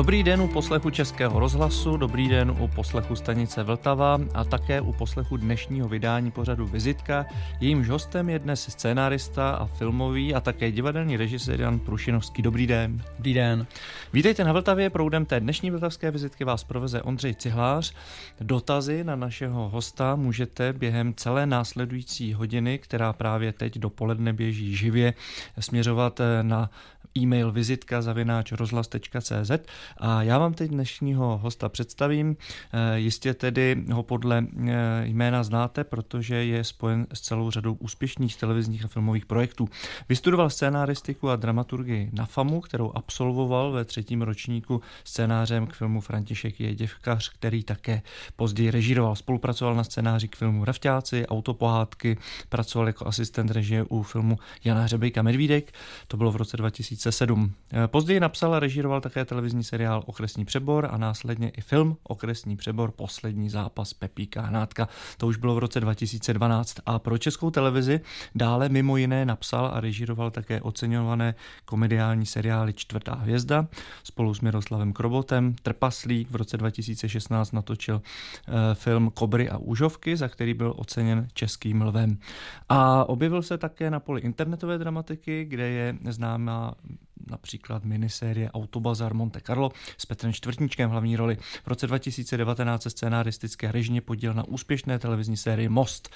Dobrý den u poslechu Českého rozhlasu, dobrý den u poslechu stanice Vltava a také u poslechu dnešního vydání pořadu Vizitka. Jejímž hostem je dnes scénárista a filmový a také divadelní režisér Jan Prušinovský. Dobrý den. Dobrý den. Vítejte na Vltavě, proudem té dnešní vltavské vizitky vás proveze Ondřej Cihlář. Dotazy na našeho hosta můžete během celé následující hodiny, která právě teď dopoledne běží živě, směřovat eh, na e-mail vizitka zavináč rozhlas.cz a já vám teď dnešního hosta představím. Eh, jistě tedy ho podle eh, jména znáte, protože je spojen s celou řadou úspěšných televizních a filmových projektů. Vystudoval scénáristiku a dramaturgii na FAMu, kterou absolvoval ve třetím ročníku scénářem k filmu František je děvkař, který také později režíroval. Spolupracoval na scénáři k filmu Ravťáci, autopohádky, pracoval jako asistent režie u filmu Jana Hřebejka Medvídek. To bylo v roce 2000 2007. Eh, později napsal a režíroval také televizní seriál Okresní přebor a následně i film Okresní přebor Poslední zápas Pepíka Hnátka. To už bylo v roce 2012 a pro českou televizi dále mimo jiné napsal a režíroval také oceňované komediální seriály Čtvrtá hvězda spolu s Miroslavem Krobotem, Trpaslík v roce 2016 natočil eh, film Kobry a úžovky, za který byl oceněn českým lvem. A objevil se také na poli internetové dramatiky, kde je známá například minisérie Autobazar Monte Carlo s Petrem čtvrtničkem v hlavní roli. V roce 2019 se scénaristické režimě podíl na úspěšné televizní sérii Most.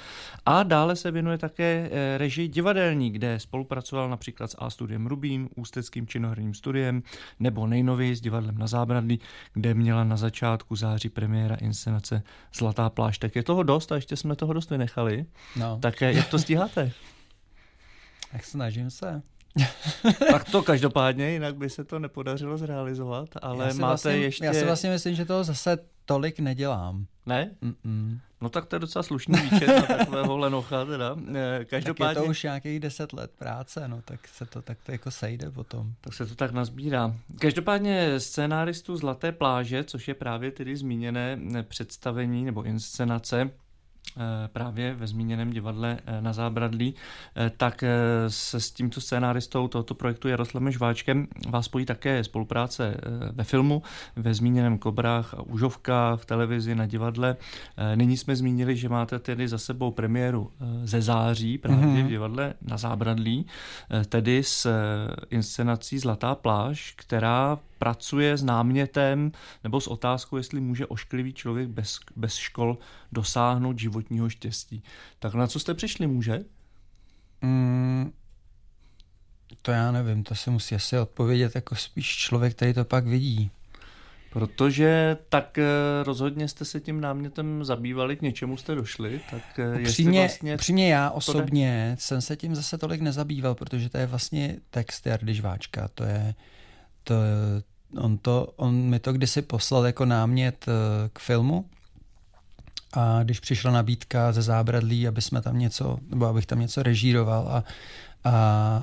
A dále se věnuje také eh, režii divadelní, kde spolupracoval například s A studiem Rubín, Ústeckým činoherním studiem nebo nejnověji s divadlem na Zábradlí, kde měla na začátku září premiéra inscenace Zlatá pláž. Tak je toho dost a ještě jsme toho dost vynechali. No. Tak eh, jak to stíháte? Tak snažím se tak to každopádně, jinak by se to nepodařilo zrealizovat, ale máte vlastně, ještě... Já si vlastně myslím, že toho zase tolik nedělám. Ne? Mm-mm. No tak to je docela slušný výčet na takového lenocha teda. Každopádně... Eh, tak je to už nějakých deset let práce, no tak se to tak to jako sejde potom. Tak se to tak nazbírá. Každopádně scénáristu Zlaté pláže, což je právě tedy zmíněné eh, představení nebo inscenace, Eh, právě ve zmíněném divadle eh, na Zábradlí, eh, tak se s tímto scénáristou tohoto projektu Jaroslavem Žváčkem vás spojí také spolupráce ve filmu, ve zmíněném Kobrách a Užovka, v televizi, na divadle. Nyní jsme zmínili, že máte tedy za sebou premiéru ze září právě mm-hmm. v divadle na Zábradlí, tedy s inscenací Zlatá pláž, která pracuje s námětem nebo s otázkou, jestli může ošklivý člověk bez, bez škol dosáhnout životního štěstí. Tak na co jste přišli, může? Mm, to já nevím, to si musí asi odpovědět jako spíš člověk, který to pak vidí. Protože tak eh, rozhodně jste se tím námětem zabývali, k něčemu jste došli, tak eh, upřímně, vlastně... Upřímně já osobně ne... jsem se tím zase tolik nezabýval, protože to je vlastně text Jardy Žváčka, to je, to, on, to, on mi to kdysi poslal jako námět eh, k filmu a když přišla nabídka ze zábradlí, aby jsme tam něco, nebo abych tam něco režíroval a, a, a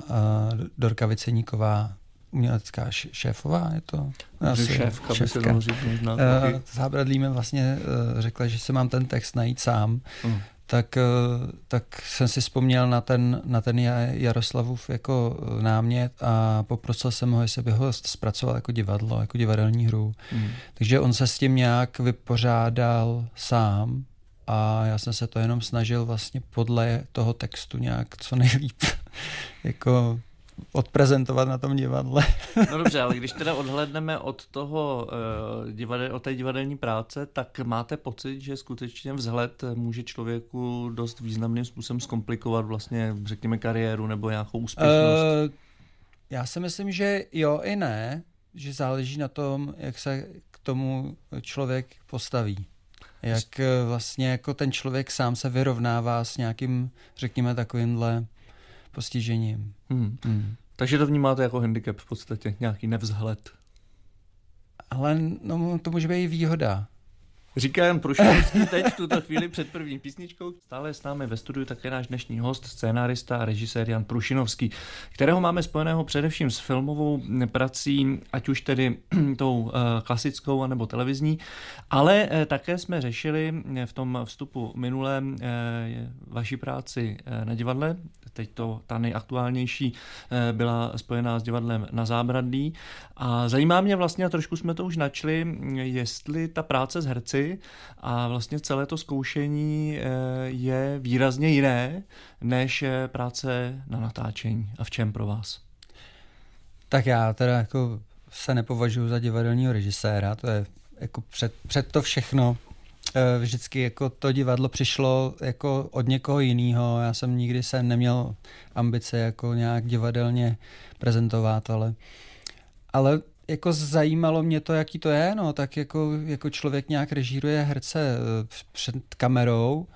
Dorka Viceníková umělecká šéfová, je to? Asi, šéfka, šéfka. by se možná. Uh, zábradlí mi vlastně uh, řekla, že se mám ten text najít sám. Uh tak, eh, tak jsem si vzpomněl na ten, na ten Jaroslavův jako eh, námět a poprosil jsem ho, jestli by ho zpracoval jako divadlo, jako divadelní hru. Mm. Takže on se s tím nějak vypořádal sám a já jsem se to jenom snažil vlastně podle toho textu nějak co nejlíp jako odprezentovat na tom divadle. no dobře, ale když teda odhledneme od toho uh, eh, divadel, od té divadelní práce, tak máte pocit, že skutečně vzhled může člověku dost významným způsobem zkomplikovat vlastně, řekněme, kariéru nebo nějakou úspěšnost? Uh, já si myslím, že jo i ne, že záleží na tom, jak se k tomu člověk postaví. Jak eh, vlastně jako ten člověk sám se vyrovnává s nějakým, řekněme, takovýmhle postižením. Hmm. Hmm. Takže to vnímáte jako handicap v podstatě, nějaký nevzhled. Ale no, to může být i výhoda. Říká Jan Prušovský teď v tuto chvíli před první písničkou. Stále s námi ve studiu také náš dnešní host, scénárista a režisér Jan Prušinovský, kterého máme spojeného především s filmovou prací, ať už tedy tou eh, klasickou anebo televizní, ale eh, také jsme řešili eh, v tom vstupu minulém vaší práci na divadle. Teď to ta nejaktuálnější byla spojená s divadlem na Zábradlí. A zajímá mě vlastně, a trošku jsme to už načli, jestli ta práce s herci a vlastně celé to zkoušení eh, je výrazně jiné než eh, práce na natáčení. A v čem pro vás? Tak já teda jako se nepovažuji za divadelního režiséra, to je jako před, před to všechno eh, vždycky jako to divadlo přišlo jako od někoho jiného. Já jsem nikdy se neměl ambice jako nějak divadelně prezentovat, ale, ale jako zajímalo mě to, jaký to je, no, tak jako, jako člověk nějak režíruje herce eh, před kamerou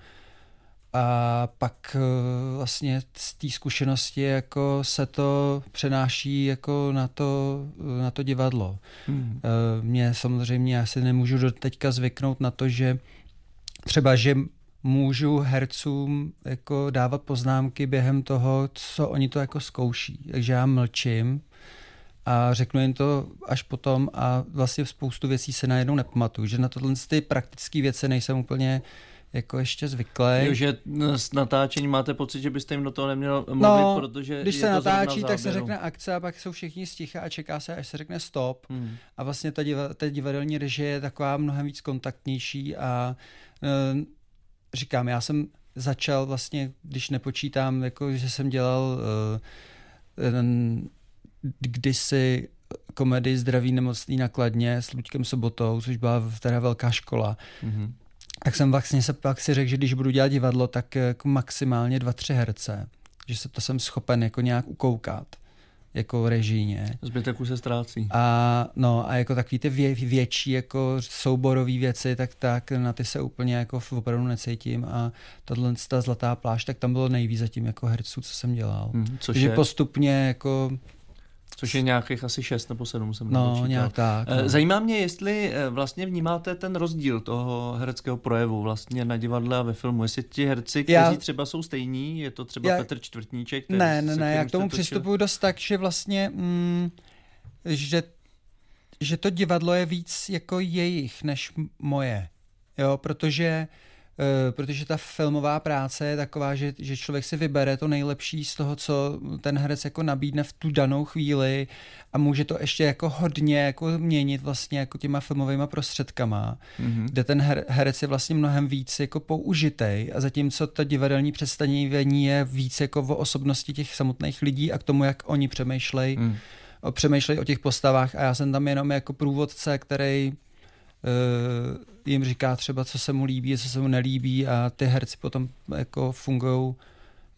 a pak eh, vlastně z té zkušenosti jako se to přenáší jako na to, na to divadlo. Hmm. Eh, mě samozřejmě, asi nemůžu do teďka zvyknout na to, že třeba, že můžu hercům jako dávat poznámky během toho, co oni to jako zkouší. Takže já mlčím a řeknu jim to až potom a vlastně spoustu věcí se najednou nepamatuju, že na tohle ty praktické věci nejsem úplně jako ještě zvyklý. Jo, že s natáčením máte pocit, že byste jim do toho neměl no, mluvit, no, protože když se natáčí, tak se řekne akce a pak jsou všichni sticha a čeká se, až se řekne stop. Hmm. A vlastně ta, div- ta divadelní režie je taková mnohem víc kontaktnější a e, říkám, já jsem začal vlastně, když nepočítám, jako že jsem dělal e, kdysi komedii Zdraví nemocný nakladně s Luďkem Sobotou, což byla teda velká škola. Mm-hmm. Tak jsem vlastně se pak si řekl, že když budu dělat divadlo, tak jako maximálně dva, tři herce. Že se to jsem schopen jako nějak ukoukat jako režíně. Zbytek už se ztrácí. A, no, a jako takový ty vě, větší jako souborové věci, tak tak na ty se úplně jako v opravdu necítím a tohle ta zlatá pláž, tak tam bylo nejvíc zatím jako herců, co jsem dělal. Mm, což Takže je? postupně jako Což je nějakých asi 6 nebo 7 jsem No, nějak tak. Eh, no. Zajímá mě, jestli eh, vlastně vnímáte ten rozdíl toho hereckého projevu vlastně na divadle a ve filmu. Jestli ti herci, kteří já... třeba jsou stejní, je to třeba já... Petr Čtvrtníček? Který, ne, ne, ne, já k tomu přistupuji dost tak, že vlastně, mm, že, že to divadlo je víc jako jejich než moje. Jo, protože uh, Eh, protože ta filmová práce je taková, že, že člověk si vybere to nejlepší z toho, co ten herec jako nabídne v tu danou chvíli a může to ještě jako hodně jako měnit vlastně jako těma filmovými prostředkama, mm-hmm. kde ten her, herec je vlastně mnohem víc jako použitej a zatímco to divadelní představení je víc jako o osobnosti těch samotných lidí a k tomu, jak oni přemýšlejí, mm. přemýšlejí o těch postavách a já jsem tam jenom jako průvodce, který Eh, jim říká třeba, co se mu líbí, co se mu nelíbí a ty herci potom jako fungují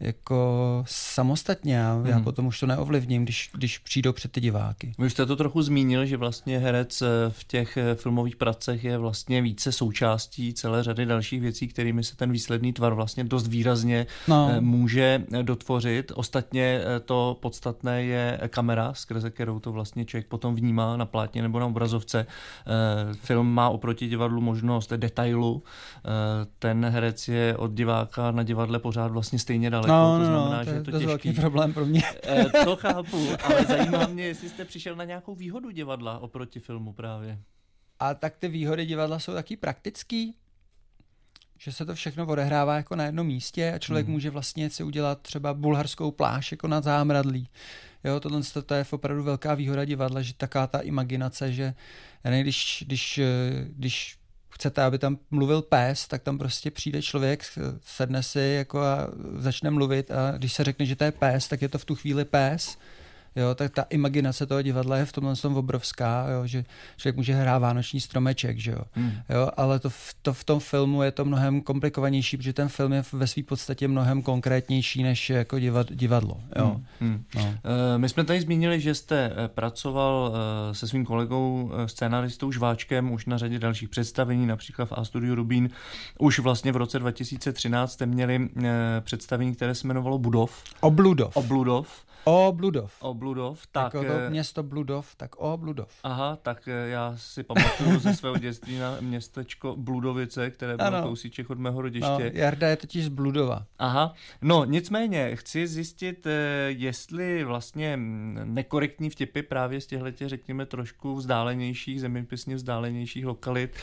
jako samostatně, já, hmm. potom už to neovlivním, když, když přijdou před ty diváky. Vy jste to trochu zmínil, že vlastně herec eh, v těch eh, filmových pracech je vlastně více součástí celé řady dalších věcí, kterými se ten výsledný tvar vlastně dost výrazně no. Eh, může dotvořit. Ostatně to podstatné je kamera, skrze kterou to vlastně člověk potom vnímá na plátně nebo na obrazovce. Film má oproti divadlu možnost detailu. Ten herec je od diváka na divadle pořád vlastně stejně daleko daleko, no, no, to no, znamená, no, to, že je to, to těžký. problém pro mě. Eh, to chápu, ale zajímá mě, jestli jste přišel na nějakou výhodu divadla oproti filmu právě. A tak ty výhody divadla jsou taky praktický, že se to všechno odehrává jako na jednom místě a člověk hmm. může vlastně si udělat třeba bulharskou pláž jako na zámradlí. Jo, tohle to je opravdu velká výhoda divadla, že taká ta imaginace, že ne, když, když, eh, když chcete, aby tam mluvil pes, tak tam prostě přijde člověk, sedne si jako a začne mluvit a když se řekne, že to je pes, tak je to v tu chvíli pes Jo, tak ta imaginace toho divadla je v tomhle tom obrovská, jo, že člověk může hrát vánoční stromeček, že jo. Hmm. jo ale to, to v tom filmu je to mnohem komplikovanější, protože ten film je ve své podstatě mnohem konkrétnější než jako divad, divadlo. Jo. Hmm. Hmm. No. Eh, my jsme tady zmínili, že jste eh, pracoval eh, se svým kolegou scénaristou Žváčkem už na řadě dalších představení, například v A Studio Rubín. Už vlastně v roce 2013 jste měli představení, které se jmenovalo Budov. Obludov. Obludov. O Bludov. O Bludov, tak... Jako to eh, město Bludov, tak o Bludov. Aha, tak eh, já si pamatuju ze svého dětství na městečko Bludovice, které bylo ano. kousíček od mého no, rodiště. No, Jarda je totiž z Bludova. Aha, no nicméně chci zjistit, eh, jestli vlastně mm, nekorektní vtipy právě z těchto, řekněme, trošku vzdálenějších, zeměpisně vzdálenějších lokalit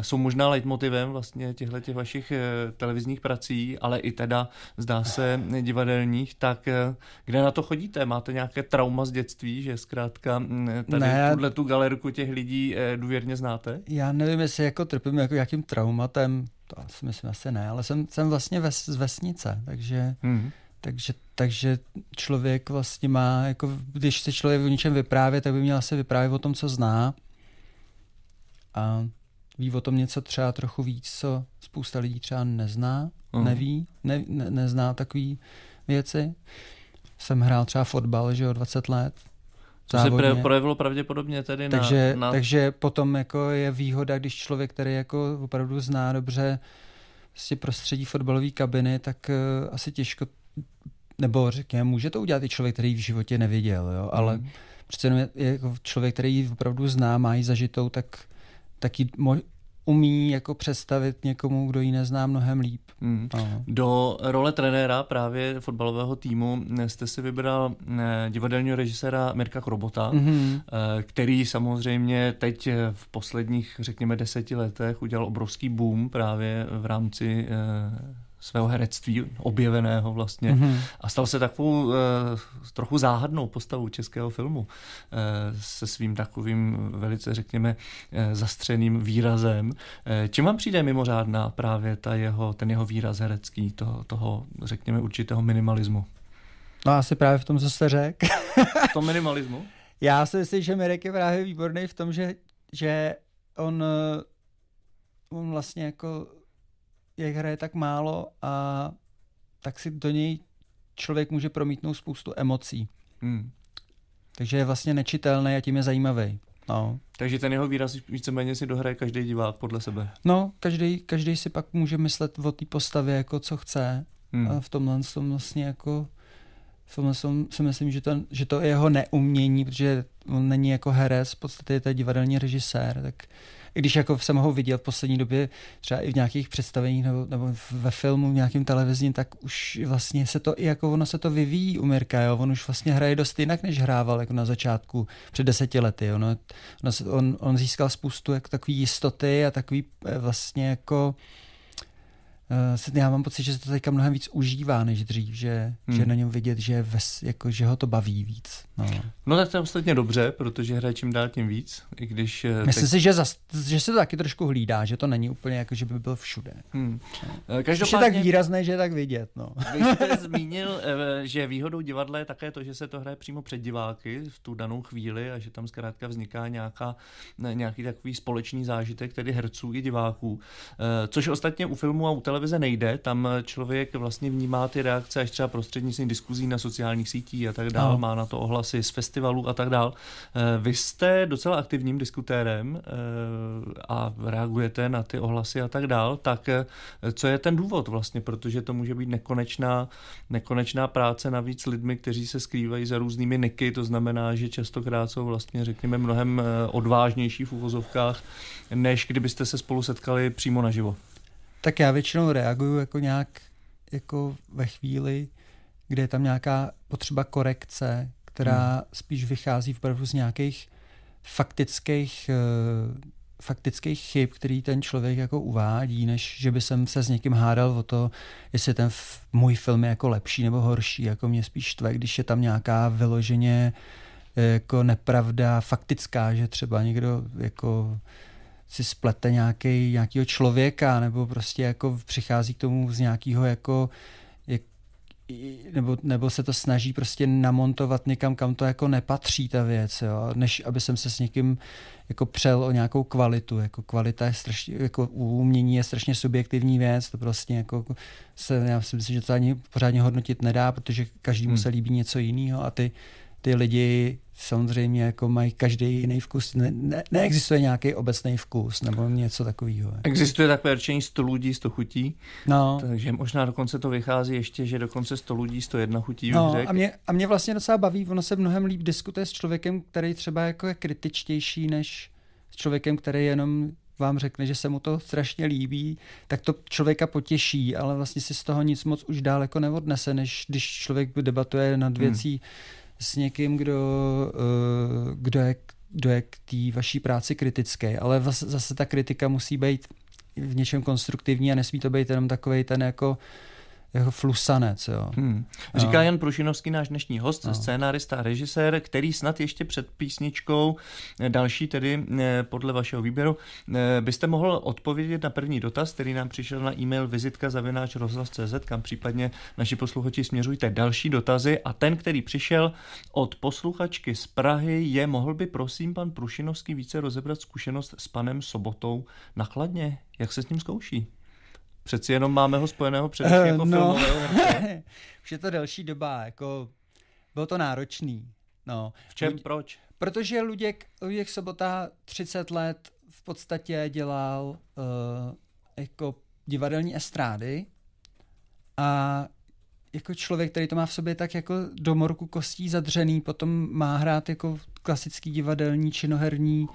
jsou možná leitmotivem vlastně těchto vašich televizních prací, ale i teda zdá se divadelních, tak kde na to chodí chodíte? Máte nějaké trauma z dětství, že zkrátka mm, tady tu galerku těch lidí eh, důvěrně znáte? Já nevím, jestli jako trpím jako jakým traumatem, to si myslím asi ne, ale jsem, jsem vlastně ves, z vesnice, takže, hmm. takže, takže člověk vlastně má, jako když se člověk o něčem vyprávět, tak by měl se vyprávět o tom, co zná a ví o tom něco třeba trochu víc, co spousta lidí třeba nezná, mm-hmm. neví, ne, ne, nezná takový věci jsem hrál třeba fotbal, že jo, 20 let. To závodně. se projevilo pravděpodobně tedy takže, na, na... Takže potom jako je výhoda, když člověk, který jako opravdu zná dobře si prostě prostředí fotbalové kabiny, tak uh, asi těžko, nebo řekněme, může to udělat i člověk, který v životě neviděl, jo? ale mm. přece jenom je, je jako člověk, který ji opravdu zná, má ji zažitou, tak, tak ji mo- umí jako představit někomu, kdo ji nezná mnohem líp. Mm. Do role trenéra právě fotbalového týmu eh, jste si vybral eh, divadelního režiséra Mirka Krobota, mm-hmm. Eh, který samozřejmě teď v posledních, řekněme, deseti letech udělal obrovský boom právě v rámci svého herectví objeveného vlastně mm-hmm. a stal se takovou uh, trochu záhadnou postavou českého filmu uh, se svým takovým velice, řekněme, uh, zastřeným výrazem. Uh, čím vám přijde mimořádná právě ta jeho, ten jeho výraz herecký, to, toho, řekněme, určitého minimalismu? No asi právě v tom, co jste řekl. v tom minimalismu? Já si myslím, že Mirek je právě výborný v tom, že, že on, on vlastně jako jak hraje tak málo a tak si do něj člověk může promítnout spoustu emocí. Hmm. Takže je vlastně nečitelný a tím je zajímavý. No. Takže ten jeho výraz víceméně si dohraje každý divák podle sebe. No, každý, každý si pak může myslet o té postavě jako co chce. Hmm. A v tomhle jsem vlastně jako v tomhle jsem, si myslím, že to, že to je jeho neumění, protože on není jako herec, v podstatě je to divadelní režisér, tak i když jako jsem ho viděl v poslední době třeba i v nějakých představeních nebo, nebo ve filmu v nějakém televizním, tak už vlastně se to i jako ono se to vyvíjí u Mirka, jo? on už vlastně hraje dost jinak, než hrával jako na začátku před deseti lety. Jo? No, on, on, získal spoustu jako takový jistoty a takový eh, vlastně jako eh, já mám pocit, že se to teďka mnohem víc užívá než dřív, že, hmm. že na něm vidět, že, ves, jako, že ho to baví víc. No. no tak to je ostatně dobře, protože hraje čím dál tím víc, i když... Eh, Myslím teď... si, že, zas, že se to taky trošku hlídá, že to není úplně jako, že by byl všude. Hmm. Každopádně... No. Eh, je tak výrazné, že je tak vidět. No. Vy jste zmínil, eh, že výhodou divadla je také to, že se to hraje přímo před diváky v tu danou chvíli a že tam zkrátka vzniká nějaká, nějaký takový společný zážitek, tedy herců i diváků, což ostatně u filmu a u televize nejde, tam člověk vlastně vnímá ty reakce až třeba prostřednictvím diskuzí na sociálních sítích a tak dále, no. má na to ohlas potkal z festivalů a tak dál. Eh, vy jste docela aktivním diskutérem eh, a reagujete na ty ohlasy a tak dál, tak eh, co je ten důvod vlastně, protože to může být nekonečná, nekonečná práce navíc s lidmi, kteří se skrývají za různými niky, to znamená, že častokrát jsou vlastně, řekněme, mnohem odvážnější v uvozovkách, než kdybyste se spolu setkali přímo naživo. Tak já většinou reaguju jako nějak jako ve chvíli, kde je tam nějaká potřeba korekce, která hmm. spíš vychází opravdu z nějakých faktických, eh, faktických chyb, který ten člověk jako uvádí, než že by jsem se s někým hádal o to, jestli ten můj film je jako lepší nebo horší. Jako mě spíš štve, když je tam nějaká vyloženě eh, jako nepravda faktická, že třeba někdo jako si splete nějaký, nějakého člověka, nebo prostě jako přichází k tomu z nějakého jako uh, nebo, nebo se to snaží prostě namontovat někam, kam to jako nepatří ta věc, jo? než aby jsem se s někým jako přel o nějakou kvalitu. Jako kvalita je strašně, jako umění je strašně subjektivní věc, to prostě jako se, já si myslím, že to ani pořádně hodnotit nedá, protože každému hmm. se líbí něco jiného a ty ty lidi samozřejmě jako mají každý jiný vkus. Ne, ne, neexistuje nějaký obecný vkus nebo něco takového. Jako. Existuje takové řečení 100 lidí, 100 chutí, no. takže možná dokonce to vychází ještě, že dokonce 100 lidí, 101 chutí. No, řek. a, mě, a mě vlastně docela baví, ono se mnohem líp diskutuje s člověkem, který třeba jako je kritičtější než s člověkem, který jenom vám řekne, že se mu to strašně líbí, tak to člověka potěší, ale vlastně si z toho nic moc už jako neodnese, než když člověk debatuje nad hmm. věcí, hmm s někým, kdo, kdo eh, je, kdo je k té vaší práci kritický, ale zase ta kritika musí být v něčem konstruktivní a nesmí to být jenom takový ten jako uh, jako flusanec. Jo. Hmm. Říká no. Jan Prušinovský, náš dnešní host, no. scénárista a režisér, který snad ještě před písničkou, eh, další tedy eh, podle vašeho výběru, eh, byste mohl odpovědět na první dotaz, který nám přišel na e-mail vizitka zavináč rozhlas.cz, kam případně naši posluchači směřujte další dotazy. A ten, který přišel od posluchačky z Prahy, je mohl by prosím pan Prušinovský více rozebrat zkušenost s panem Sobotou na Chladně? Jak se s ním zkouší? Přeci jenom máme ho spojeného především uh, jako no. filmového. Už je to delší doba, jako bylo to náročný. No. V čem, Luď, proč? Protože Luděk, Luděk Sobota 30 let v podstatě dělal uh, jako divadelní estrády a jako člověk, který to má v sobě tak jako do morku kostí zadřený, potom má hrát jako klasický divadelní činoherní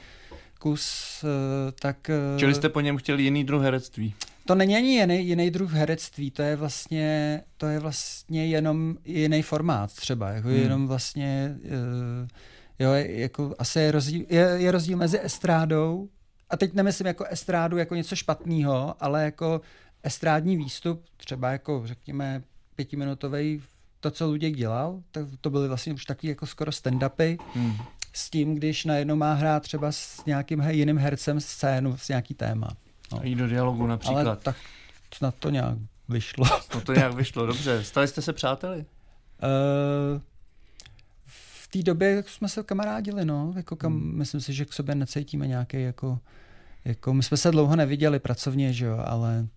kus, eh, tak... Čili jste po něm chtěli jiný druh herectví? To není ani jiný, jiný druh herectví, to je vlastně, to je vlastně jenom jiný formát třeba, jako hmm. jenom vlastně, eh, jo, jako asi je rozdíl, je, je rozdíl mezi estrádou, a teď nemyslím jako estrádu jako něco špatného, ale jako estrádní výstup, třeba jako řekněme pětiminutový to, co Luděk dělal, tak to byly vlastně už taky jako skoro stand-upy, hmm. s tím, když najednou má hrát třeba s nějakým jiným hercem scénu, s nějaký téma. No. jít do dialogu například. Ale tak snad to nějak vyšlo. No to nějak vyšlo, dobře. Stali jste se přáteli? Uh, v té době jsme se kamarádili, no. Jako kam, hmm. Myslím si, že k sobě necítíme nějaký jako, jako... My jsme se dlouho neviděli pracovně, že jo, ale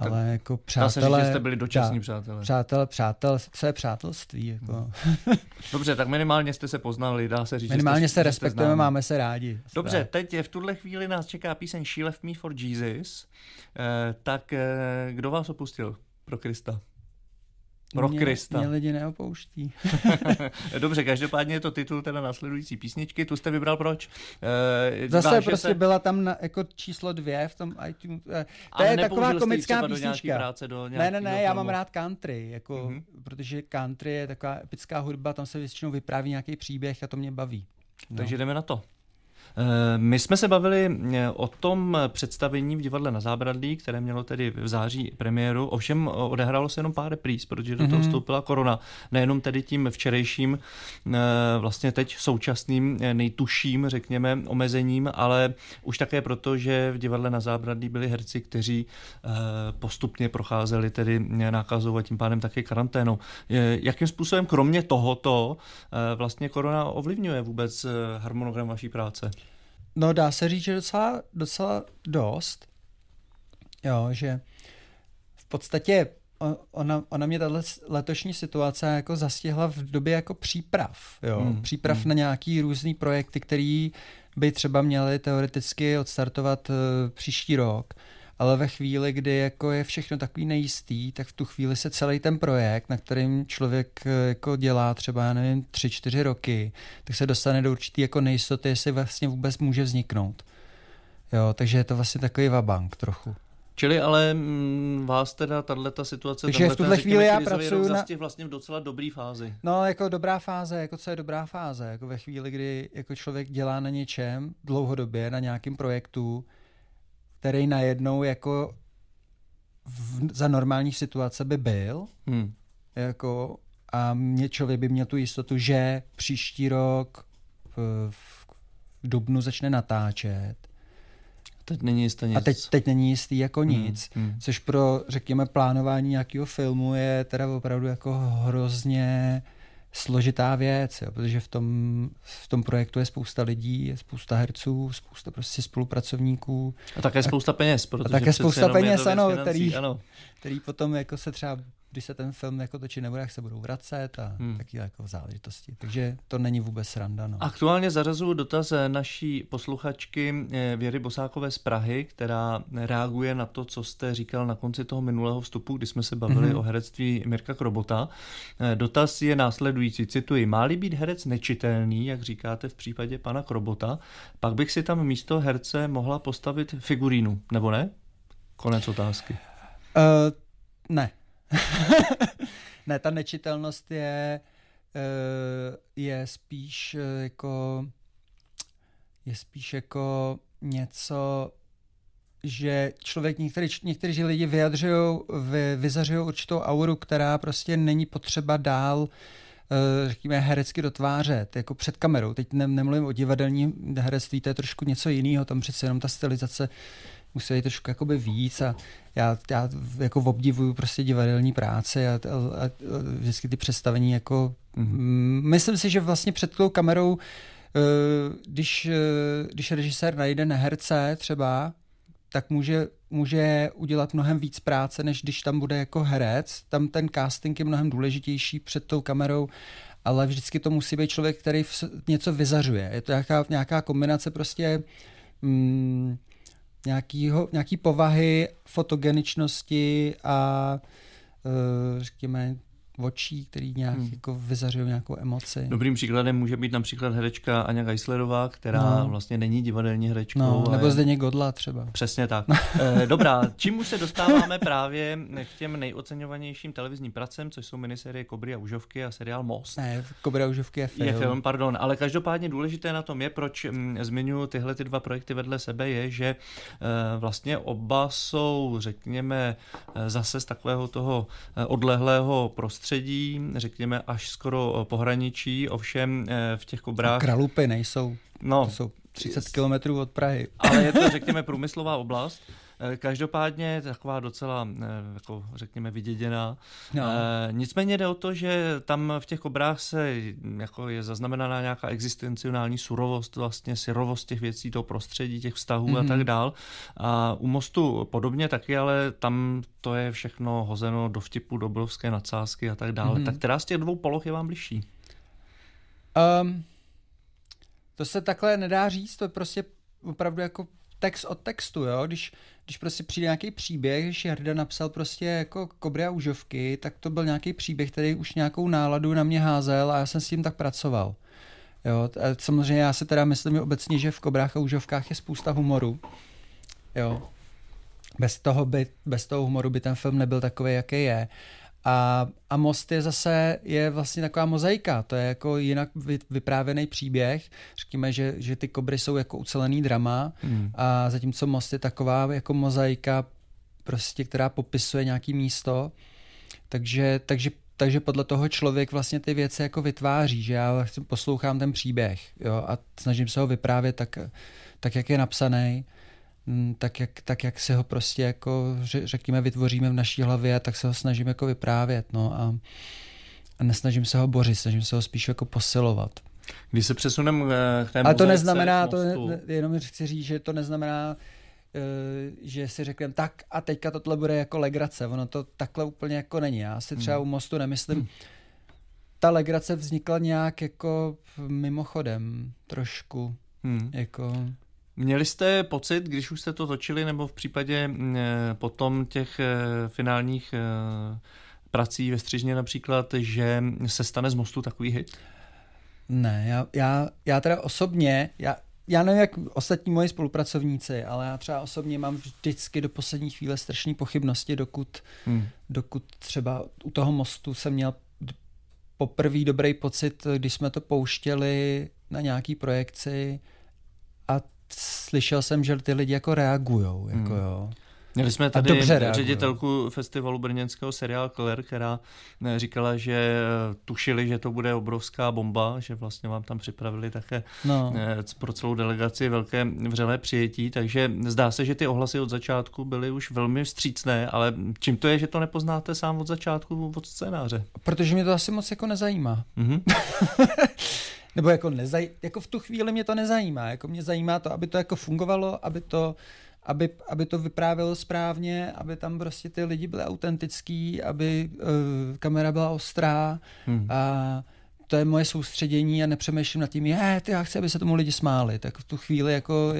ale tak jako přátelé... Dá se, že jste byli dočasní dá, přátelé. Přátel, přátel, je přátelství. Jako. Dobře, tak minimálně jste se poznali, dá se říct. Minimálně jste, se respektujeme, máme se rádi. Dobře, tak. teď v tuhle chvíli nás čeká píseň She Left Me for Jesus. Eh, tak eh, kdo vás opustil pro Krista? Pro mě, Krista. Mě lidi neopouští. Dobře, každopádně je to titul teda následující písničky, tu jste vybral proč? E, Zase prostě se... byla tam na, jako číslo dvě v tom iTunes. E, to je taková komická písnička. Do práce, do ne, ne, ne, já mám rád country, jako, mm-hmm. protože country je taková epická hudba, tam se většinou vypráví nějaký příběh a to mě baví. No. Takže jdeme na to. Eh, my jsme se bavili eh, o tom představení v divadle na Zábradlí, které mělo tedy v září premiéru, ovšem eh, odehrálo se jenom pár repríz, protože do toho mhm. vstoupila korona. Nejenom tedy tím včerejším, vlastně teď současným nejtuším, řekněme, omezením, ale už také proto, že v divadle na Zábradlí byli herci, kteří postupně procházeli tedy nákazou a tím pádem také karanténou. Jakým způsobem, kromě tohoto, vlastně korona ovlivňuje vůbec harmonogram vaší práce? No dá se říct, že docela, docela dost. Jo, že v podstatě ona, ona mě tato letošní situace jako zastihla v době jako příprav. Jo? Hmm. Příprav hmm. na nějaký různý projekty, který by třeba měly teoreticky odstartovat uh, příští rok. Uh, ale ve chvíli, kdy jako je všechno takový nejistý, tak v tu chvíli se celý ten projekt, na kterým člověk eh, jako dělá třeba, já nevím, tři, čtyři roky, tak se dostane do určitý jako nejistoty, jestli vlastně vůbec může vzniknout. Jo, takže je to vlastně takový vabank trochu. Čili ale mm, vás teda ta situace, Takže v tuhle chvíli já pracuji na... vlastně v docela dobrý fázi. No, jako dobrá fáze, jako co je dobrá fáze, jako ve chvíli, kdy jako člověk dělá na něčem dlouhodobě, na nějakém projektu, který najednou jako v, za normální situace by byl, hmm. jako a mě člověk by měl tu jistotu, že příští rok v, v dubnu začne natáčet. Teď není jistý nic. A teď, teď není jistý jako hmm, nic, hmm, hmm. což pro, řekněme, plánování nějakého filmu je teda opravdu jako hrozně složitá věc, jo, protože v tom, v tom projektu je spousta lidí, je spousta herců, spousta prostě spolupracovníků. A také a, spousta peněz. a také spousta peněz, ano, věcí, který, ano, který potom jako se třeba když se ten film jako točí nebude, jak se budou vracet a hmm. taky jako záležitosti. Takže to není vůbec sranda. No. Aktuálně zarazuju dotaz eh, naší posluchačky eh, Věry Bosákové z Prahy, která reaguje na to, co jste říkal na konci toho minulého vstupu, kdy jsme se bavili hmm. o herectví Mirka Krobota. Eh, dotaz je následující, cituji, má-li být herec nečitelný, jak říkáte v případě pana Krobota, pak bych si tam místo herce mohla postavit figurínu, nebo ne? Konec otázky. Uh, ne. ne, ta nečitelnost je, eh, je spíš eh, jako je spíš jako něco, že člověk, některý, někteří lidi vyjadřují, vy, vyzařují určitou auru, která prostě není potřeba dál eh, řekněme, herecky dotvářet, jako před kamerou. Teď nemluvím o divadelním herectví, to je trošku něco jiného, tam přece jenom ta stylizace museli trošku jakoby víc a já, já jako obdivuju prostě divadelní práce a, a, a vždycky ty představení jako... Mm-hmm. Myslím si, že vlastně před tou kamerou, eh, když, eh, když režisér najde herce třeba, tak může, může udělat mnohem víc práce, než když tam bude jako herec. Tam ten casting je mnohem důležitější před tou kamerou ale vždycky to musí být člověk, který něco vyzařuje. Je to nějaká, nějaká kombinace prostě mm, nějakýho, nějaký povahy, fotogeničnosti a eh, řekněme očí, který nějak hmm. jako vyzařuje nějakou emoci. Dobrým příkladem může být například herečka Anja Geislerová, která no. vlastně není divadelní herečkou. No, nebo je... Zdeněk Godla třeba. Přesně tak. e, dobrá, čím už se dostáváme právě k těm nejoceňovanějším televizním pracem, což jsou miniserie Kobry a Užovky a seriál Most. Ne, Kobry a Užovky je film. Je film, pardon. Ale každopádně důležité na tom je, proč mm, zmiňuji tyhle ty dva projekty vedle sebe, je, že eh, vlastně oba jsou, řekněme, eh, zase z takového toho odlehlého prostředí prostředí, řekněme, až skoro eh, pohraničí, ovšem eh, v těch kobrách... Kralupy nejsou, no, to jsou 30 kilometrů od Prahy. Ale je to, řekněme, průmyslová oblast, Eh, každopádně taková docela, eh, jako řekněme, vyděděná. No. Eh, nicméně jde o to, že tam v těch obrách se jako je zaznamenaná nějaká existencionální surovost, vlastně syrovost těch věcí, toho prostředí, těch vztahů mm-hmm. a mhm. tak dál. A u mostu podobně taky, ale tam to je všechno hozeno do vtipu, do obrovské nadsázky a tak dále. Mm-hmm. Tak která z těch dvou poloh je vám bližší? Um, to se takhle nedá říct, to je prostě opravdu jako text od textu, jo, když, když prostě přijde nějaký příběh, když Jarda napsal prostě jako kobry a užovky, tak to byl nějaký příběh, který už nějakou náladu na mě házel a já jsem s tím tak pracoval. Jo, a samozřejmě já si teda myslím že obecně, že v kobrách a užovkách je spousta humoru. Jo. Bez toho, by, bez toho humoru by ten film nebyl takový, jaký je. A, a Most je zase je vlastně taková mozaika, to je jako jinak vyprávěný příběh, řekněme, že, že ty kobry jsou jako ucelený drama hmm. a zatímco Most je taková jako mozaika prostě, která popisuje nějaký místo, takže, takže takže podle toho člověk vlastně ty věci jako vytváří, že já vlastně poslouchám ten příběh jo, a snažím se ho vyprávět tak, tak jak je napsaný. Mm, tak jak, tak jak si ho prostě jako řekněme vytvoříme v naší hlavě tak se ho snažím jako vyprávět no a, a nesnažím se ho bořit, snažím se ho spíš jako posilovat. Když se přesuneme k té A to neznamená, to ne, jenom chci říct, že to neznamená, eh, že si řekneme tak a teďka tohle bude jako legrace. Ono to takhle úplně jako není. Já si třeba hmm. u mostu nemyslím. Hmm. Ta legrace vznikla nějak jako mimochodem trošku. Hmm. Jako... Měli jste pocit, když už jste to točili, nebo v případě mm, eh, potom těch eh, finálních eh, prací ve Střižně například, že se stane z mostu takový hit? Ne, já, já, já teda osobně, já, já nevím, jak ostatní moji spolupracovníci, ale já třeba osobně mám vždycky do poslední chvíle strašné pochybnosti, dokud, hmm. dokud třeba u toho mostu jsem měl poprvé dobrý pocit, když jsme to pouštěli na nějaký projekci, slyšel jsem, že ty lidi jako reagujou, jako mm. jo. Měli jsme tady dobře ředitelku no. festivalu brněnského seriál Claire, která eh, říkala, že eh, tušili, že to bude obrovská bomba, že vlastně vám tam připravili také no. Eh, pro celou delegaci velké vřelé přijetí, takže zdá se, že ty ohlasy od začátku byly už velmi vstřícné, ale čím to je, že to nepoznáte sám od začátku od scénáře? Protože mě to asi moc jako nezajímá. Mm-hmm. Nebo jako, nezaj- jako v tu chvíli mě to nezajímá, jako mě zajímá to, aby to jako fungovalo, aby to aby, aby to vyprávělo správně, aby tam prostě ty lidi byly autentický, aby uh, kamera byla ostrá hmm. a to je moje soustředění a nepřemýšlím nad tím, je, ty já chci, aby se tomu lidi smáli, tak v tu chvíli jako,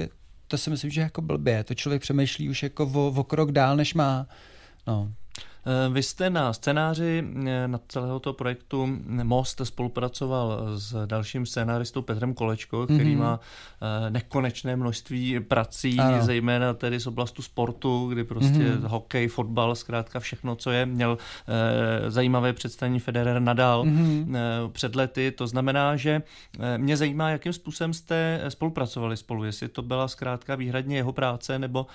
to si myslím, že jako blbě, to člověk přemýšlí už jako o, o krok dál, než má. No. Eh, vy jste na scénáři eh, na celého toho projektu Most spolupracoval s dalším scénáristou Petrem Kolečko, který mm-hmm. má eh, nekonečné množství prací, ano. zejména tedy z oblastu sportu, kdy prostě mm-hmm. hokej, fotbal, zkrátka všechno, co je. Měl zajímavé představení Federer nadal mm-hmm. před lety. To znamená, že mě zajímá, jakým způsobem jste spolupracovali spolu, jestli to byla zkrátka výhradně jeho práce, nebo,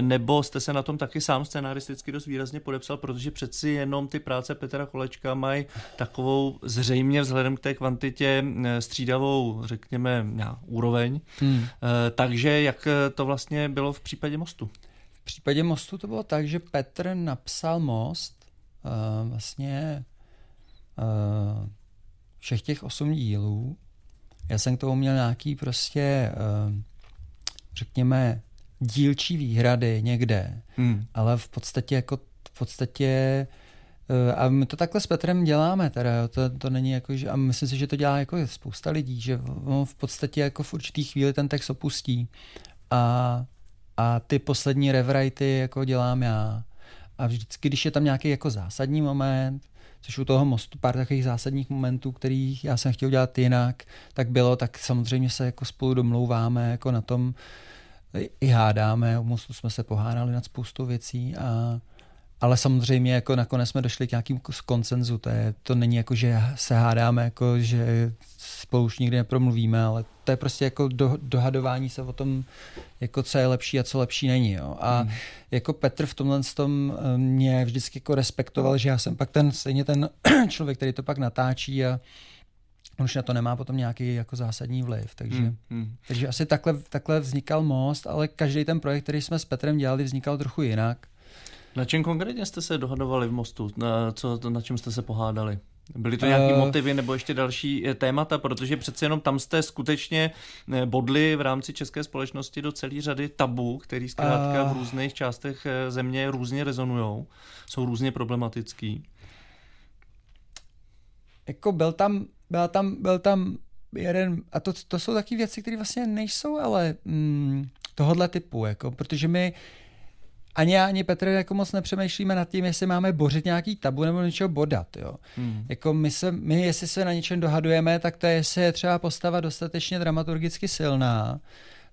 nebo jste se na tom taky sám scénaristicky dost výrazně podepsal, protože přeci jenom ty práce Petra Kolečka mají takovou zřejmě vzhledem k té kvantitě eh, střídavou, řekněme, já, úroveň. Hmm. Eh, takže jak eh, to vlastně bylo v případě Mostu? V případě Mostu to bylo tak, že Petr napsal Most vlastně všech těch osm dílů. Já jsem k tomu měl nějaký prostě, řekněme, dílčí výhrady někde, hmm. ale v podstatě jako v podstatě eh, a my to takhle s Petrem děláme, teda, jo. To, to není jako, že, a myslím si, že to dělá jako spousta lidí, že on v podstatě jako v určitý chvíli ten text opustí a, a ty poslední revrajty jako dělám já. A vždycky, když je tam nějaký jako zásadní moment, což u toho mostu pár takových zásadních momentů, kterých já jsem chtěl dělat jinak, tak bylo, tak samozřejmě se jako spolu domlouváme jako na tom, i hádáme, u mostu jsme se pohádali nad spoustu věcí a, ale samozřejmě jako nakonec jsme došli k nějakým koncenzu. To, je, to není jako, že se hádáme, jako, že spolu už nikdy nepromluvíme, ale to je prostě jako do, dohadování se o tom, jako co je lepší a co lepší není. Jo. A hmm. jako Petr v tomhle tom eh, mě vždycky jako respektoval, že já jsem pak ten stejně ten člověk, který to pak natáčí a už na to nemá potom nějaký jako zásadní vliv. Takže, hmm, hmm. takže asi takhle, takhle vznikal most, ale každý ten projekt, který jsme s Petrem dělali, vznikal trochu jinak. Na čem konkrétně jste se dohadovali v Mostu? Na, co, na čem jste se pohádali? Byly to eh. nějaké uh, motivy nebo ještě další eh, témata, protože přece jenom tam jste skutečně eh, bodli v rámci české společnosti do celé řady tabu, které zkrátka v různých částech země různě rezonují, jsou různě problematický. Jako byl tam, byl tam, byl tam jeden, a to, to jsou taky věci, které vlastně nejsou, ale mm, tohohle typu, jako, protože my uh, ani já, ani Petr jako moc nepřemýšlíme nad tím, jestli máme bořit nějaký tabu nebo něčeho bodat. Jo. Mm. Jako my, se, my, jestli se na něčem dohadujeme, tak to je, jestli je třeba postava dostatečně dramaturgicky silná,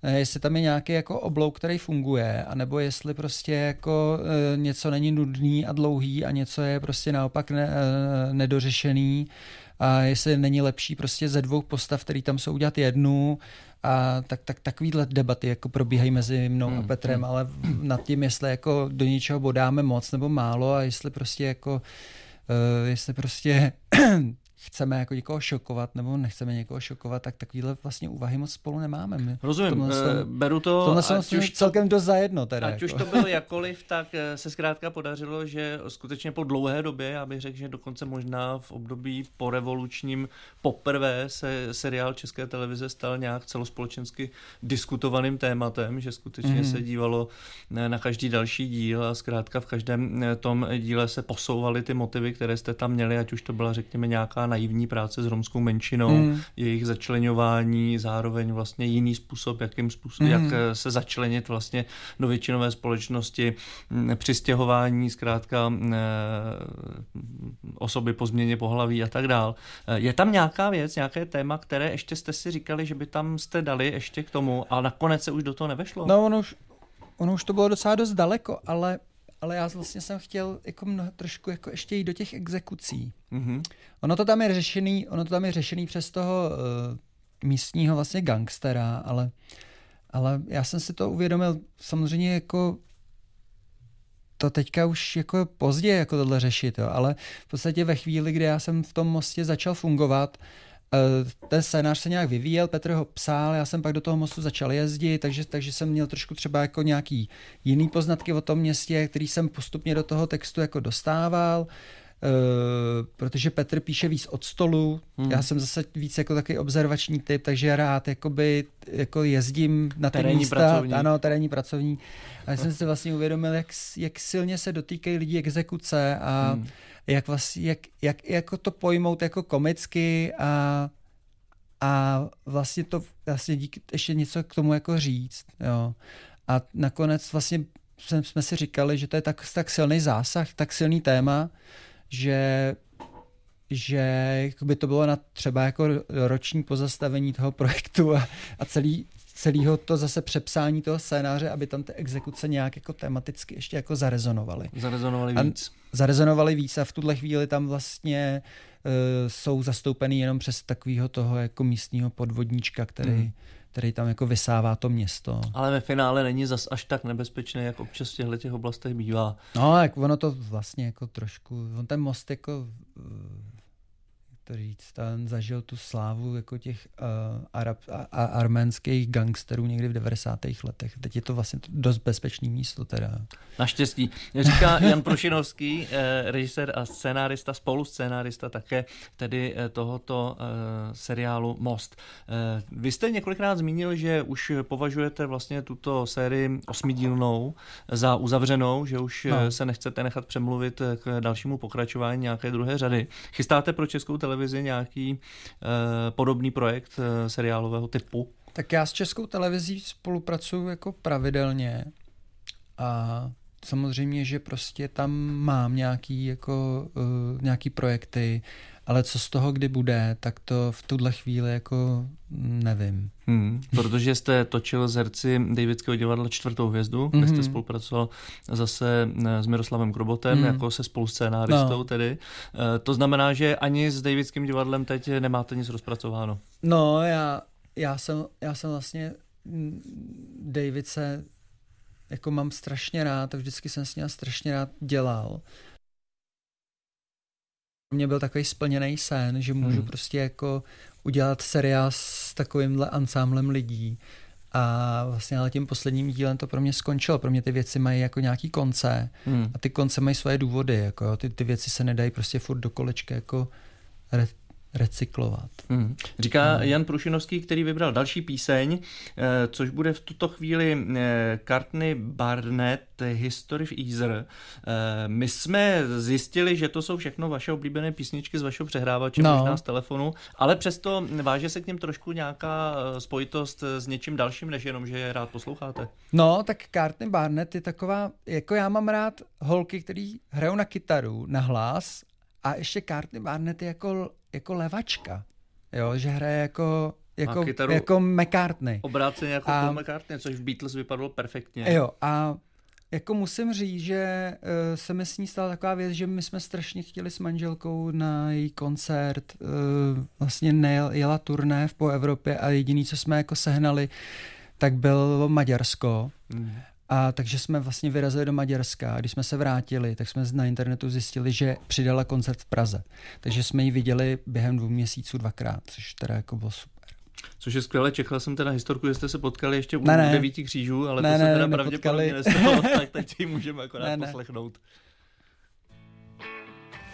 eh, jestli tam je nějaký jako oblouk, který funguje, anebo jestli prostě jako e, něco není nudný a dlouhý a něco je prostě naopak ne, e, nedořešený a jestli není lepší prostě ze dvou postav, který tam jsou udělat jednu a tak, tak takovýhle debaty jako probíhají mezi mnou hmm. a Petrem, hmm. ale nad tím, jestli jako do něčeho bodáme moc nebo málo a jestli prostě jako uh, jestli prostě chceme jako někoho šokovat nebo nechceme někoho šokovat, tak takovýhle vlastně úvahy moc spolu nemáme. My Rozumím, svém, eh, beru to. Tomhle jsem už to, celkem dost zajedno. Teda, ať jako. už to bylo jakoliv, tak eh, se zkrátka podařilo, že skutečně po dlouhé době, já bych řekl, že dokonce možná v období po revolučním poprvé se seriál České televize stal nějak celospolečensky diskutovaným tématem, že skutečně mm. se dívalo eh, na každý další díl a zkrátka v každém tom díle se posouvaly ty motivy, které jste tam měli, ať už to byla, řekněme, nějaká naivní práce s romskou menšinou, mm. jejich začlenování, zároveň vlastně jiný způsob, jakým způsob, mm. jak eh, se začlenit vlastně do většinové společnosti, mm, přistěhování, zkrátka eh, osoby po změně pohlaví a tak dál. Eh, je tam nějaká věc, nějaké téma, které ještě jste si říkali, že by tam jste dali ještě k tomu, ale nakonec se už do toho nevešlo? No, ono už, ono už to bylo docela dost daleko, ale ale já vlastně jsem chtěl jako mnoho, trošku jako ještě jít do těch exekucí. Mm-hmm. Ono to tam je řešený, ono to tam je řešený přes toho uh, místního vlastně gangstera, ale, ale já jsem si to uvědomil samozřejmě jako to teďka už jako pozdě jako tohle řešit, jo, ale v podstatě ve chvíli, kdy já jsem v tom mostě začal fungovat, uh, Eh, ten scénář se nějak vyvíjel, Petr ho psal, já jsem pak do toho mostu začal jezdit, takže, takže jsem měl trošku třeba jako nějaký jiný poznatky o tom městě, který jsem postupně do toho textu jako dostával. Uh, Eh, protože Petr píše víc od stolu, hmm. já jsem zase víc jako takový observační typ, takže já rád jakoby, jako jezdím na ty terénní místa, pracovní. ano, terénní pracovní. A já jsem si vlastně uvědomil, jak, jak silně se dotýkají lidí exekuce a hmm. jak, vlastně, jak, jak, jako to pojmout jako komicky a a vlastně to vlastně díky, ještě něco k tomu jako říct. Jo. A nakonec vlastně jsme, jsme si říkali, že to je tak, tak silný zásah, tak silný téma, že že by to bylo na třeba jako roční pozastavení toho projektu a, a celý, celého to zase přepsání toho scénáře, aby tam ty exekuce nějak jako tematicky ještě jako zarezonovaly. Zarezonovaly víc. A zarezonovaly víc a v tuhle chvíli tam vlastně uh, jsou zastoupeny jenom přes takového toho jako místního podvodníčka, který, mm který tam jako vysává to město. Ale ve finále není zas až tak nebezpečné, jak občas v těchto těch oblastech bývá. No, jak ono to vlastně jako trošku, on ten most jako to říct, ten zažil tu slávu jako těch uh, arab, a, arménských gangsterů někdy v 90. letech. Teď je to vlastně dost bezpečný místo teda. Naštěstí. Říká Jan Prošinovský, eh, režisér a scenárista, spolu scenárista také tedy eh, tohoto uh, seriálu Most. Uh, vy jste několikrát zmínil, že už považujete vlastně tuto sérii osmidílnou za uzavřenou, že už no. se nechcete nechat přemluvit k dalšímu pokračování nějaké druhé řady. Chystáte pro Českou televizi televizi nějaký eh, podobný projekt eh, seriálového typu? Tak já s českou televizí spolupracuju jako pravidelně a samozřejmě, že prostě tam mám nějaký, jako, uh, nějaký projekty ale co z toho kdy bude, tak to v tuhle chvíli jako nevím. Hmm, protože jste točil s herci Davidského divadla čtvrtou hvězdu, mm-hmm. kde jste mhm. spolupracoval zase eh, s Miroslavem Krobotem, mm. jako se spoluscénáristou no. tedy. Eh, to znamená, že ani s Davidským divadlem teď nemáte nic rozpracováno. No, já, já, jsem, já jsem vlastně mm, David se jako mám strašně rád a vždycky jsem s ním strašně rád dělal u mě byl takový splněný sen, že můžu hmm. prostě jako udělat seriál s takovýmhle ansámlem lidí. A vlastně ale tím posledním dílem to pro mě skončilo. Pro mě ty věci mají jako nějaký konce hmm. a ty konce mají svoje důvody. Jako, Ty, ty věci se nedají prostě furt do kolečka jako re- recyklovat. Hmm. Říká hmm. Jan Prušinovský, který vybral další píseň, eh, což bude v tuto chvíli Kartny eh, Barnett eh, History of Easer. My jsme zjistili, že to jsou všechno vaše oblíbené písničky z vašeho přehrávače, no. možná z telefonu, ale přesto váže se k něm trošku nějaká spojitost s něčím dalším, než jenom, že je rád posloucháte. No, tak Kartny Barnett je taková, jako já mám rád holky, který hrajou na kytaru, na hlas a ještě Cartney Barnett je jako, jako levačka, jo, že hraje jako jako, jako McCartney. Obráceně jako a, Paul McCartney, což v Beatles vypadalo perfektně. Jo, a jako musím říct, že uh, se mi s ní stala taková věc, že my jsme strašně chtěli s manželkou na její koncert. Uh, vlastně nejela turné po Evropě a jediný, co jsme jako sehnali, tak bylo Maďarsko. Hmm. A takže jsme vlastně vyrazili do Maďarska. a Když jsme se vrátili, tak jsme na internetu zjistili, že přidala koncert v Praze. Takže jsme ji viděli během dvou měsíců dvakrát, což teda jako bylo super. Což je skvělé, čekal jsem teda historku, že jste se potkali ještě u ne, ne. devíti křížů, ale ne, to ne, se teda ne, pravděpodobně nestalo, tak teď si ji můžeme akorát ne, ne. poslechnout.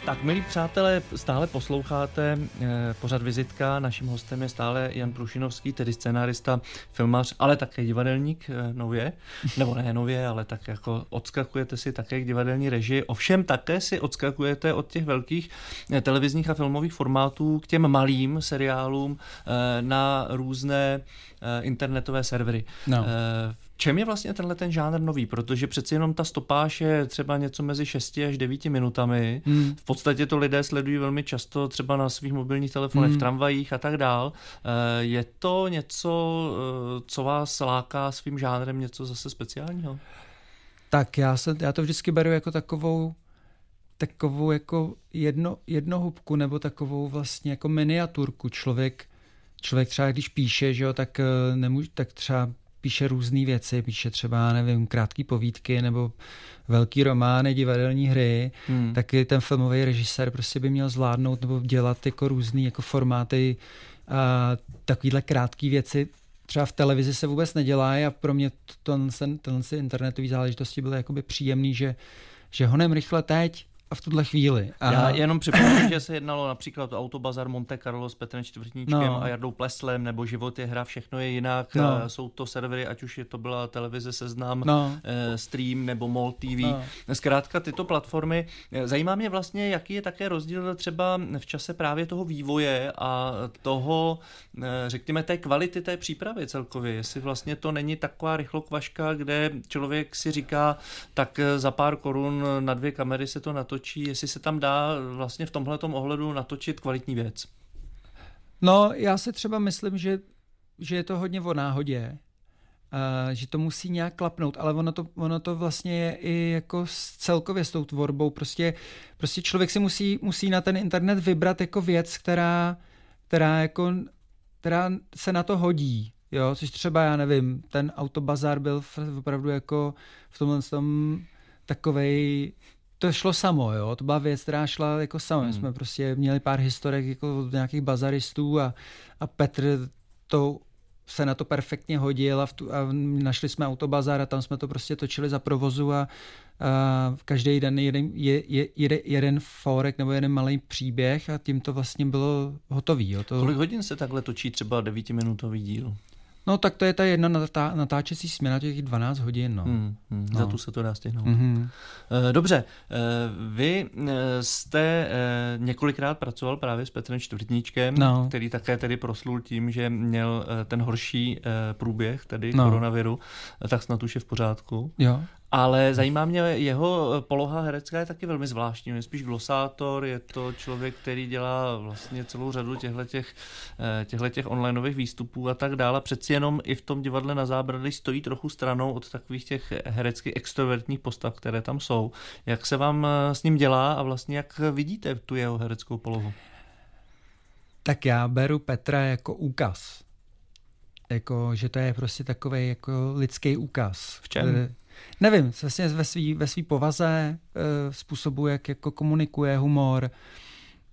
Tak, milí přátelé, stále posloucháte eh, pořad vizitka. Naším hostem je stále Jan Prušinovský, tedy scenárista, filmař, ale také divadelník eh, nově. Nebo ne nově, ale tak jako odskakujete si také k divadelní režii. Ovšem také si odskakujete od těch velkých eh, televizních a filmových formátů k těm malým seriálům na různé internetové servery. No čem je vlastně tenhle ten žánr nový? Protože přeci jenom ta stopáž je třeba něco mezi 6 až 9 minutami. Hmm. V podstatě to lidé sledují velmi často třeba na svých mobilních telefonech, hmm. v tramvajích a tak dál. Eh, je to něco, eh, co vás láká svým žánrem, něco zase speciálního? Tak já, se, já to vždycky beru jako takovou takovou jako jedno, jednohubku nebo takovou vlastně jako miniaturku. Člověk, člověk třeba, když píše, že jo, tak, eh, nemůže, tak třeba píše různé věci, píše třeba, nevím, krátké povídky nebo velký romány, divadelní hry, hmm. taky ten filmový režisér prostě by měl zvládnout nebo dělat jako různé jako formáty a takovýhle krátké věci třeba v televizi se vůbec nedělá a pro mě ten, tenhle internetový záležitosti byly jakoby příjemný, že, že honem rychle teď, a v tuhle chvíli. Já jenom připomínám, že se jednalo například o Autobazar Monte Carlo s Petrem Čtvrtníčkem no. a Jardou Pleslem, nebo Život je hra, všechno je jinak. No. Jsou to servery, ať už je to byla televize Seznam, no. Eh, Stream nebo Mall TV. No. Zkrátka tyto platformy. Eh, zajímá mě vlastně, jaký je také rozdíl třeba v čase právě toho vývoje a toho, eh, řekněme, té kvality té přípravy celkově. Jestli vlastně to není taková rychlokvaška, kde člověk si říká, tak za pár korun na dvě kamery se to natočí točí, jestli se tam dá vlastně v tomhle ohledu natočit kvalitní věc. No, já si třeba myslím, že, že je to hodně o náhodě, uh, že to musí nějak klapnout, ale ono to, ono to vlastně je i jako s celkově s tou tvorbou. Prostě, prostě člověk si musí, musí na ten internet vybrat jako věc, která, která, jako, která se na to hodí. Jo, což třeba, já nevím, ten autobazar byl opravdu jako v tomhle tom takovej to šlo samo, jo? to byla věc, která šla jako sama. Hmm. jsme prostě měli pár historek jako od nějakých bazaristů a, a Petr to se na to perfektně hodil a, v tu, a našli jsme autobazar a tam jsme to prostě točili za provozu a, a každý den jeden, je, je, jeden, jeden forek nebo jeden malý příběh a tím to vlastně bylo hotový. Jo. To... Kolik hodin se takhle točí třeba devítiminutový díl? No tak to je ta jedna natá- natáčecí směna těch 12 hodin. No. Hmm, hmm, no. Za tu se to dá stihnout. Hmm. Dobře, eh, vy eh, jste několikrát pracoval právě s Petrem Čtvrtníčkem, no. který také tedy proslul tím, že měl ten horší průběh, tedy no. koronaviru, tak snad už je v pořádku. Jo. Ale zajímá mě, jeho poloha herecká je taky velmi zvláštní. Je spíš glosátor, je to člověk, který dělá vlastně celou řadu eh, těchto těch onlineových výstupů a tak dále. Přeci jenom i v tom divadle na zábradlí stojí trochu stranou od takových těch herecky extrovertních postav, které tam jsou. Jak se vám eh, s ním dělá a vlastně jak vidíte tu jeho hereckou polohu? Tak já beru Petra jako úkaz. Jako, že to je prostě takový jako lidský úkaz. V čem? Eh, Nevím, vlastně ve svý, ve svý povaze, eh, způsobu, jak jako komunikuje humor,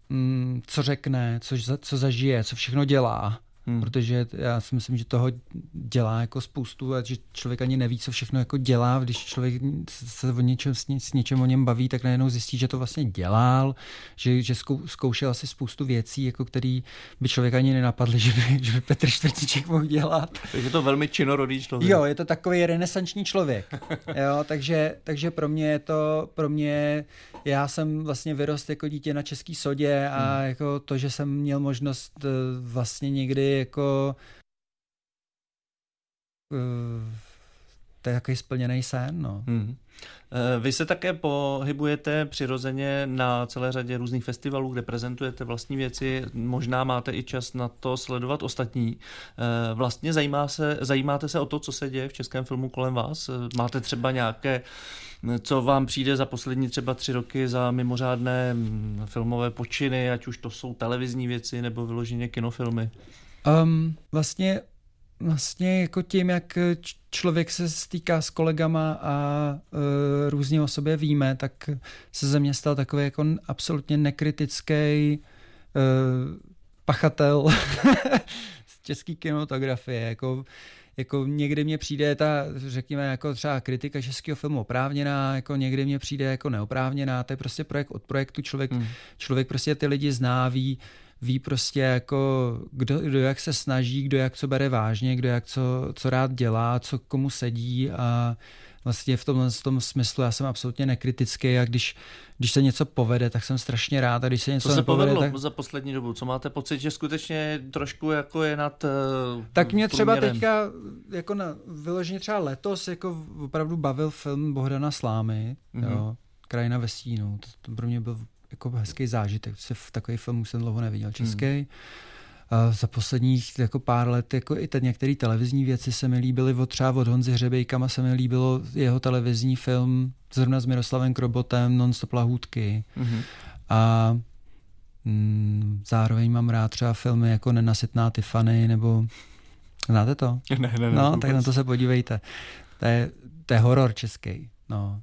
mm, co řekne, co, co zažije, co všechno dělá. Hmm. Protože já si myslím, že toho dělá jako spoustu a že člověk ani neví, co všechno jako dělá. Když člověk se o něčem, s něčem o něm baví, tak najednou zjistí, že to vlastně dělal, že, že zkoušel asi spoustu věcí, jako který by člověk ani nenapadl, že by, že by Petr Čtvrtiček mohl dělat. Takže to velmi činorodý člověk. Jo, je to takový renesanční člověk. jo, takže, takže pro mě je to, pro mě, já jsem vlastně vyrost jako dítě na český sodě a hmm. jako to, že jsem měl možnost eh, vlastně někdy jako eh, je takový splněný sen. No. Hmm. Vy se také pohybujete přirozeně na celé řadě různých festivalů, kde prezentujete vlastní věci, možná máte i čas na to sledovat ostatní. Eh, vlastně zajímá se, zajímáte se o to, co se děje v českém filmu kolem vás? Máte třeba nějaké, co vám přijde za poslední třeba tři roky za mimořádné mm, filmové počiny, ať už to jsou televizní věci nebo vyloženě kinofilmy? Um, vlastně, vlastně jako tím, jak eh, člověk se stýká s kolegama a uh, různě o sobě víme, tak se ze mě stal takový jako absolutně nekritický uh, eh, pachatel z české kinematografie. Jako, jako někdy mě přijde ta, řekněme, jako třeba kritika českého filmu oprávněná, jako někdy mě přijde jako neoprávněná, to je prostě projekt od projektu, člověk, mm. člověk prostě ty lidi zná, ví, ví prostě jako, kdo, kdo jak se snaží, kdo jak co bere vážně, kdo jak co, co rád dělá, co komu sedí a vlastně v tomhle tom smyslu já jsem absolutně nekritický a když, když se něco povede, tak jsem strašně rád a když se něco co se povedlo tak... za poslední dobu? Co máte pocit, že skutečně trošku jako je nad uh, Tak mě třeba průměrem. teďka, jako na, vyloženě třeba letos, jako opravdu bavil film Bohdana Slámy, mm-hmm. jo, Krajina ve stínu. To, to pro mě byl jako hezký zážitek. Se v takový film jsem dlouho neviděl hmm. český. Hmm. A za posledních jako pár let, jako i teď některé televizní věci se mi líbily, od třeba od Honzy Hřebejkama se mi líbilo jeho televizní film zrovna s Miroslavem Krobotem, Nonstop lahůdky. Mm-hmm. A mm, zároveň mám rád třeba filmy jako Nenasytná Tiffany, nebo Znáte to? Ne, ne, ne. No, tak vůbec. na to se podívejte. To je, to je horor český. No,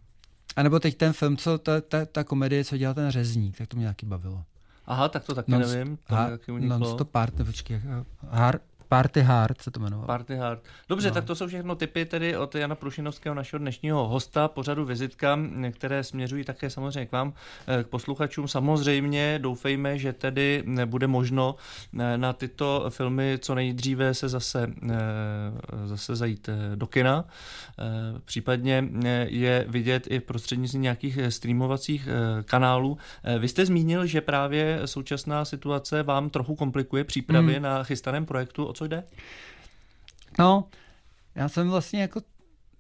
a nebo teď ten film, co ta, ta, ta komedie, co dělal ten řezník, tak to mě nějaký bavilo. Aha, tak to taky non, nevím. To ha, non-stop partner, počkej, har, Party Hard se to jmenovalo. Party Hard. Dobře, no. tak to jsou všechno typy tedy od Jana Prušinovského, našeho dnešního hosta, pořadu vizitka, které směřují také samozřejmě k vám, eh, k posluchačům. Samozřejmě doufejme, že tedy bude možno eh, na tyto filmy co nejdříve se zase, eh, zase zajít do kina. Případně je vidět i prostřednictvím nějakých streamovacích kanálů. Vy jste zmínil, že právě současná situace vám trochu komplikuje přípravy mm. na chystaném projektu, o co co jde? No, já jsem vlastně jako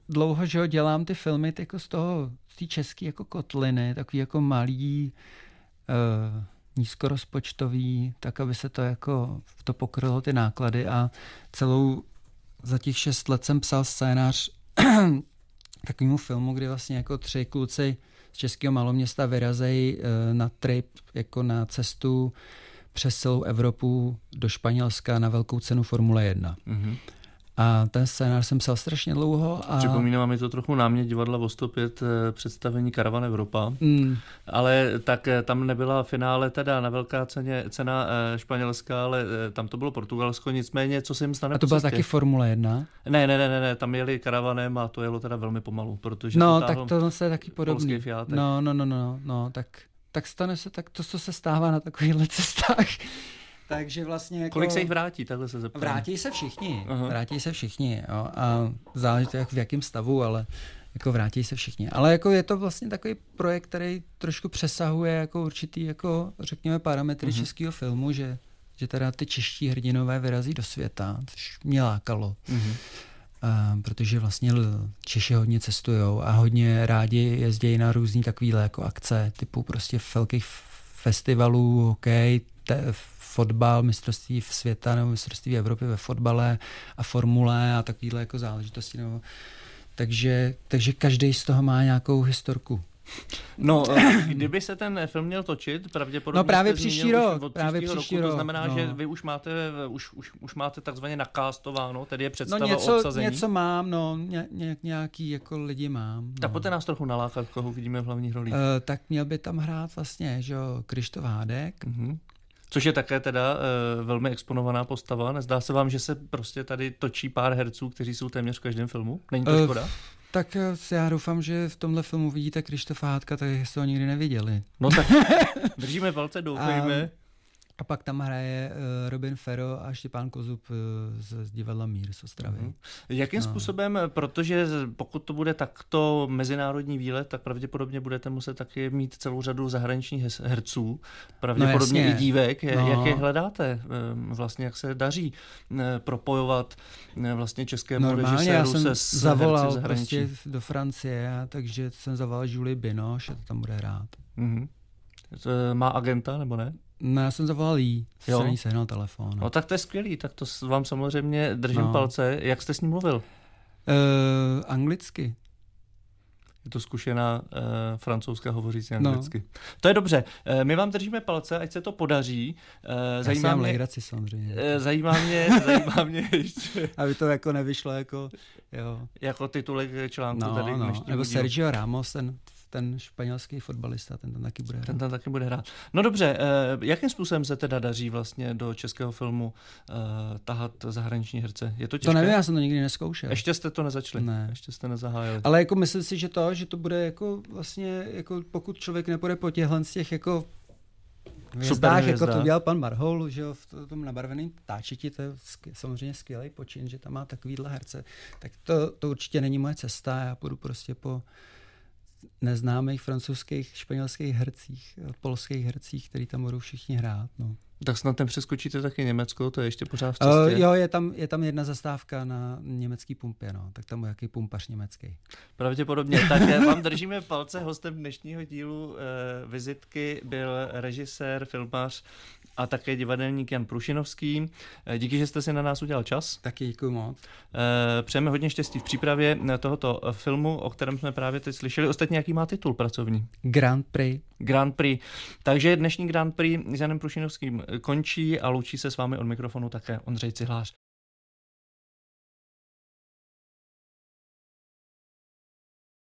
dlouho, že jo, dělám ty filmy jako z toho, z té české jako kotliny, takový jako malý, uh, nízkorozpočtový, tak aby se to jako, to pokrylo ty náklady a celou, za těch šest let jsem psal scénář takovému filmu, kdy vlastně jako tři kluci z českého maloměsta vyrazejí uh, eh, na trip, jako na cestu přes celou Evropu do Španělska na velkou cenu Formule 1. Mm-hmm. A ten scénář jsem psal strašně dlouho. A... Připomíná mi to trochu námět divadla Vostopět eh, představení Karavan Evropa, mm. ale tak eh, tam nebyla finále teda na velká ceně, cena eh, španělská, ale tam to bylo Portugalsko, nicméně co se jim stane A to byla taky Formule 1? Ne, ne, ne, ne, ne, tam jeli karavanem a to jelo teda velmi pomalu, protože No, to tak to se taky podobný. No, no, no, no, no, tak tak stane se tak to, co se stává na takovýchhle cestách. Takže vlastně jako... Kolik se jich vrátí, takhle se zeptám. Vrátí se všichni, Aha. vrátí se všichni, jo, a záleží to jak v jakém stavu, ale jako vrátí se všichni. Ale jako je to vlastně takový projekt, který trošku přesahuje jako určitý, jako řekněme, parametry mm-hmm. českého filmu, že, že teda ty čeští hrdinové vyrazí do světa, což mě lákalo. Mm-hmm protože vlastně Češi hodně cestují a hodně rádi jezdí na různý takovýhle jako akce, typu prostě velkých festivalů, hokej, te, fotbal, mistrovství světa nebo mistrovství Evropy ve fotbale a formule a takovýhle jako záležitosti. Nebo, takže, takže každý z toho má nějakou historku. No, no eh, eh, kdyby se ten film měl točit, pravděpodobně no právě příští rok, od právě příští roku, rok, to znamená, no. že vy už máte, eh, už, už, už máte takzvaně nakástováno, tedy je no, představa no něco, obsazení. něco mám, no, ně, ně, nějaký jako lidi mám. No. Tak poté nás trochu nalákat, koho vidíme v hlavních rolích. Uh, tak měl by tam hrát vlastně, že jo, Krištof Hádek, uh-huh. Což je také teda uh, velmi exponovaná postava. Nezdá se vám, že se prostě tady točí pár herců, kteří jsou téměř v každém filmu? Není to škoda? Uh, tak eh, já doufám, že v tomhle filmu vidíte Krištofa Hátka, tak jste ho nikdy neviděli. No tak držíme palce, doufejme. A a pak tam hraje eh, Robin Ferro a Štěpán Kozub eh, z divadla Mír z Ostravy. Mm-hmm. Jakým no. způsobem, eh, protože pokud to bude takto mezinárodní výlet, tak pravděpodobně budete muset taky mít celou řadu zahraničních herců, pravděpodobně no i dívek. No. Jak je hledáte? Vlastně jak se daří propojovat vlastně českému Normálně režiséru já jsem se zavolal prostě do Francie, takže jsem zavolal Julie Binoš, a to tam bude hrát. Mm-hmm. Má agenta nebo ne? No, já jsem zavolal jí, jo. jsem jí sehnal telefon. No. tak to je skvělý, tak to vám samozřejmě držím no. palce. Jak jste s ní mluvil? Uh, anglicky. Je to zkušená uh, eh, francouzská hovořící no. anglicky. No. To je dobře. Uh, my vám držíme palce, ať se to podaří. Uh, zajímá Já mě, legraci, samozřejmě. Uh, zajímá mě, zajímá mě ještě. Aby to jako nevyšlo jako, jo. Jako titulek článku no, tady. No. Nebo Sergio Ramos, ten ten španělský fotbalista, ten tam taky bude hrát. Ten tam taky bude hrát. No dobře, eh, jakým způsobem se teda daří vlastně do českého filmu eh, tahat zahraniční herce? Je to těžké? To nevím, já jsem to nikdy neskoušel. Ještě jste to nezačali, ne. ještě jste nezahájili. Ale jako myslím si, že to, že to bude jako vlastně, jako pokud člověk nepůjde po těchhle z těch jako hvězdách, jako to dělal pan Marhol, že jo, v tom nabarveném táčiti, to je samozřejmě skvělý počin, že tam má takovýhle herce, tak to, to určitě není moje cesta, já půjdu prostě po, neznámých francouzských, španělských hercích, eh, polských hercích, který tam budou všichni hrát. No. Tak snad ten přeskočíte taky Německo, to je ještě pořád v eh, cestě. Uh, jo, je tam, je tam jedna zastávka na německý pumpě, no. tak tam je jaký pumpař německý. Pravděpodobně, tak eh, vám držíme palce. Hostem dnešního dílu eh, vizitky byl režisér, filmař a také divadelník Jan Prušinovský. Eh, díky, že jste si na nás udělal čas. Taky děkuji moc. Eh, přejeme hodně štěstí v přípravě eh, tohoto filmu, o kterém jsme právě teď slyšeli. Ostatně, jaký má titul pracovní? Grand Prix. Grand Prix. Takže dnešní Grand Prix s Janem Prušinovským končí a loučí se s vámi od mikrofonu také Ondřej Cihlář.